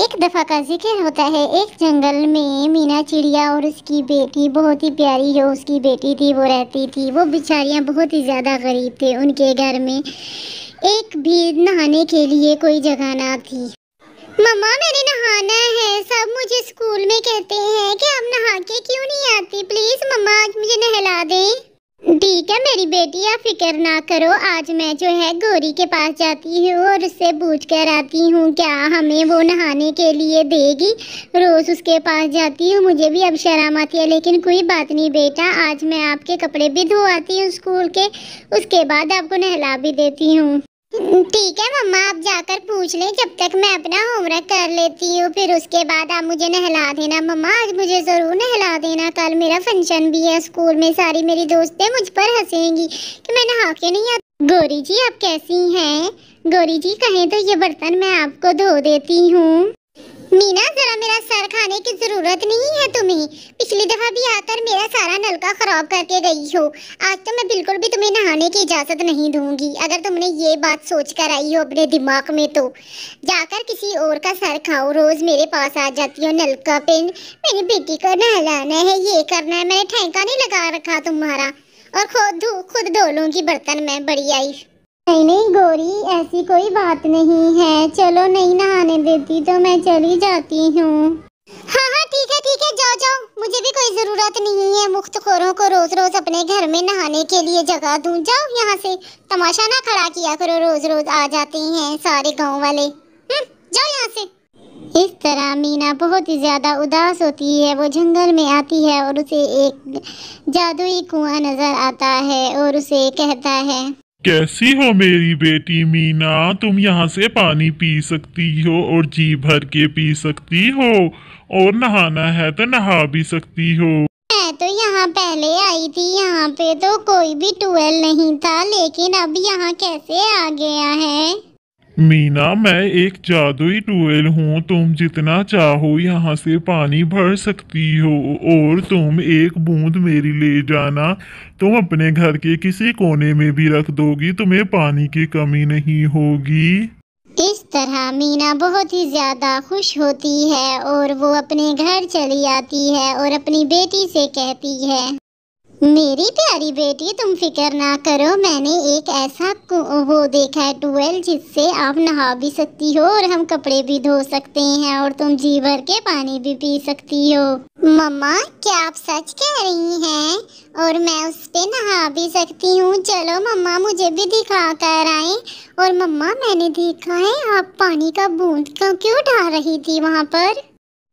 एक दफ़ा का जिक्र होता है एक जंगल में मीना चिड़िया और उसकी बेटी बहुत ही प्यारी जो उसकी बेटी थी वो रहती थी वो बेचारियाँ बहुत ही ज़्यादा गरीब थे उनके घर में एक भी नहाने के लिए कोई जगह ना थी मम्मा मैंने नहाना है सब मुझे स्कूल में कहते हैं कि आप नहा के क्यों नहीं आती प्लीज़ मम्मा आज मुझे नहला दें मेरी बेटिया फिक्र ना करो आज मैं जो है गोरी के पास जाती हूँ और उससे पूछ कर आती हूँ क्या हमें वो नहाने के लिए देगी रोज़ उसके पास जाती हूँ मुझे भी अब शर्म आती है लेकिन कोई बात नहीं बेटा आज मैं आपके कपड़े भी धो आती हूँ स्कूल के उसके बाद आपको नहला भी देती हूँ ठीक है मम्मा आप जाकर पूछ लें जब तक मैं अपना होमवर्क कर लेती हूँ फिर उसके बाद आप मुझे नहला देना मम्मा आज मुझे ज़रूर नहला देना कल मेरा फंक्शन भी है स्कूल में सारी मेरी दोस्तें मुझ पर हंसेंगी कि मैं नहा के नहीं आती गौरी जी आप कैसी हैं गौरी जी कहें तो ये बर्तन मैं आपको धो देती हूँ मीना जरा मेरा सर खाने की जरूरत नहीं है तुम्हें पिछली दफा भी आकर मेरा सारा नलका खराब करके गई हो आज तो मैं बिल्कुल भी तुम्हें नहाने की इजाजत नहीं दूंगी अगर तुमने ये बात सोच कर आई हो अपने दिमाग में तो जाकर किसी और का सर खाओ रोज मेरे पास आ जाती हो नलका पिन मेरी बेटी को नहलाना है ये करना है मैंने ठेंका नहीं लगा रखा तुम्हारा और खुद खुद धो लूंगी बर्तन मैं बड़ी आई नहीं नहीं गोरी ऐसी कोई बात नहीं है चलो नहीं नहाने देती तो मैं चली जाती हूँ हाँ हाँ ठीक है ठीक है जाओ जाओ मुझे भी कोई ज़रूरत नहीं है मुख्त खोरों को रोज़ रोज़ अपने घर में नहाने के लिए जगह दूँ जाओ यहाँ से तमाशा ना खड़ा किया करो रोज़ रोज़ आ जाते हैं सारे गाँव वाले हम्म, जाओ यहाँ से इस तरह मीना बहुत ही ज़्यादा उदास होती है वो जंगल में आती है और उसे एक जादुई कुआं नज़र आता है और उसे कहता है कैसी हो मेरी बेटी मीना तुम यहाँ से पानी पी सकती हो और जी भर के पी सकती हो और नहाना है तो नहा भी सकती हो मैं तो यहाँ पहले आई थी यहाँ पे तो कोई भी टूवेल नहीं था लेकिन अब यहाँ कैसे आ गया है मीना मैं एक जादुई टूवेल हूँ तुम जितना चाहो यहाँ से पानी भर सकती हो और तुम एक बूंद मेरी ले जाना तुम अपने घर के किसी कोने में भी रख दोगी तुम्हें पानी की कमी नहीं होगी इस तरह मीना बहुत ही ज़्यादा खुश होती है और वो अपने घर चली आती है और अपनी बेटी से कहती है मेरी प्यारी बेटी तुम फिक्र ना करो मैंने एक ऐसा वो देखा है टूवेल जिससे आप नहा भी सकती हो और हम कपड़े भी धो सकते हैं और तुम जी भर के पानी भी पी सकती हो मम्मा क्या आप सच कह रही हैं और मैं उस पर नहा भी सकती हूँ चलो मम्मा मुझे भी दिखा कर आए और मम्मा मैंने देखा है आप पानी का बूंद क्यों उठा रही थी वहाँ पर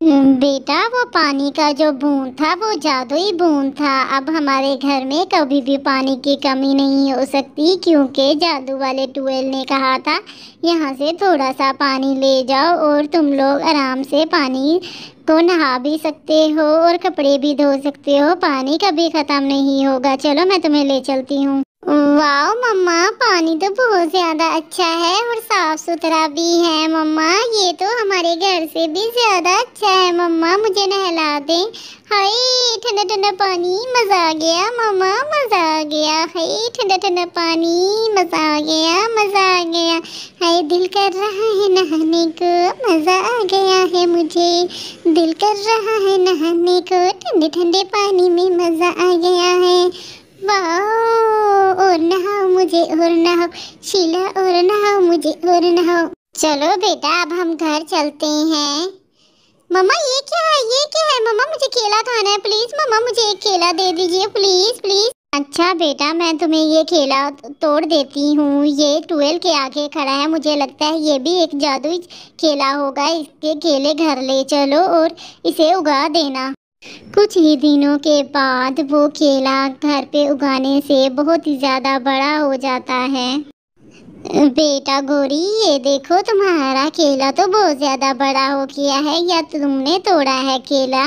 बेटा वो पानी का जो बूंद था वो जादुई बूंद था अब हमारे घर में कभी भी पानी की कमी नहीं हो सकती क्योंकि जादू वाले टूवेल ने कहा था यहाँ से थोड़ा सा पानी ले जाओ और तुम लोग आराम से पानी को नहा भी सकते हो और कपड़े भी धो सकते हो पानी कभी ख़त्म नहीं होगा चलो मैं तुम्हें ले चलती हूँ वाह मम्मा पानी तो बहुत ज़्यादा अच्छा है और साफ़ सुथरा भी है मम्मा ये तो हमारे घर से भी ज़्यादा अच्छा है मम्मा मुझे नहला दे हाय ठंडा ठंडा पानी मज़ा आ गया मम्मा मज़ा आ गया हाय ठंडा ठंडा पानी मज़ा आ गया मज़ा आ गया हाय दिल कर रहा है नहाने को मज़ा आ गया है मुझे दिल कर रहा है नहाने को ठंडे ठंडे पानी में मज़ा आ गया है वाह और ना हो शीला और ना हो मुझे और ना हो चलो बेटा अब हम घर चलते हैं मम्मा ये क्या है ये क्या है मम्मा मुझे केला खाना है प्लीज़ मम्मा मुझे एक केला दे दीजिए प्लीज़ प्लीज़ अच्छा बेटा मैं तुम्हें ये खेला तोड़ देती हूँ ये ट्वेल्व के आगे खड़ा है मुझे लगता है ये भी एक जादुई केला होगा इसके केले घर ले चलो और इसे उगा देना कुछ ही दिनों के बाद वो केला घर पे उगाने से बहुत ही ज़्यादा बड़ा हो जाता है बेटा गोरी ये देखो तुम्हारा केला तो बहुत ज़्यादा बड़ा हो गया है या तुमने तोड़ा है केला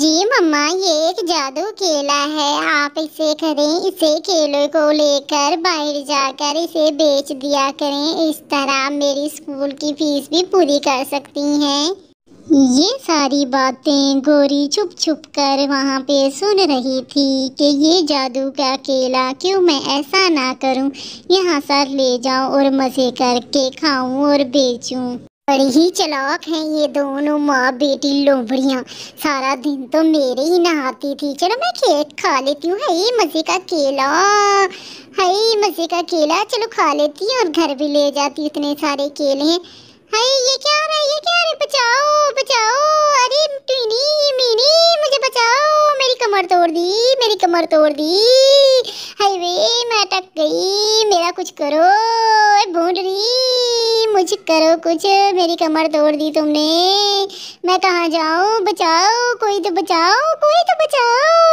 जी मम्मा ये एक जादू केला है आप इसे करें इसे केले को लेकर बाहर जाकर इसे बेच दिया करें इस तरह मेरी स्कूल की फीस भी पूरी कर सकती हैं ये सारी बातें गोरी छुप छुप कर वहाँ पे सुन रही थी कि ये जादू का केला क्यों मैं ऐसा ना करूँ यहाँ सर ले जाऊँ और मज़े करके खाऊँ और बेचूँ बड़ी ही चलाक हैं ये दोनों माँ बेटी लोमड़ियाँ सारा दिन तो मेरे ही नहाती थी चलो मैं केक खा लेती हूँ हई मज़े का केला हई मज़े का केला चलो खा लेती हूँ और घर भी ले जाती इतने सारे केले हैं हई ये क्या कमर तोड़ दी हाईवे मैं अटक गई मेरा कुछ करो भूड रही मुझ करो कुछ मेरी कमर तोड़ दी तुमने मैं कहाँ जाऊँ बचाओ कोई तो बचाओ कोई तो बचाओ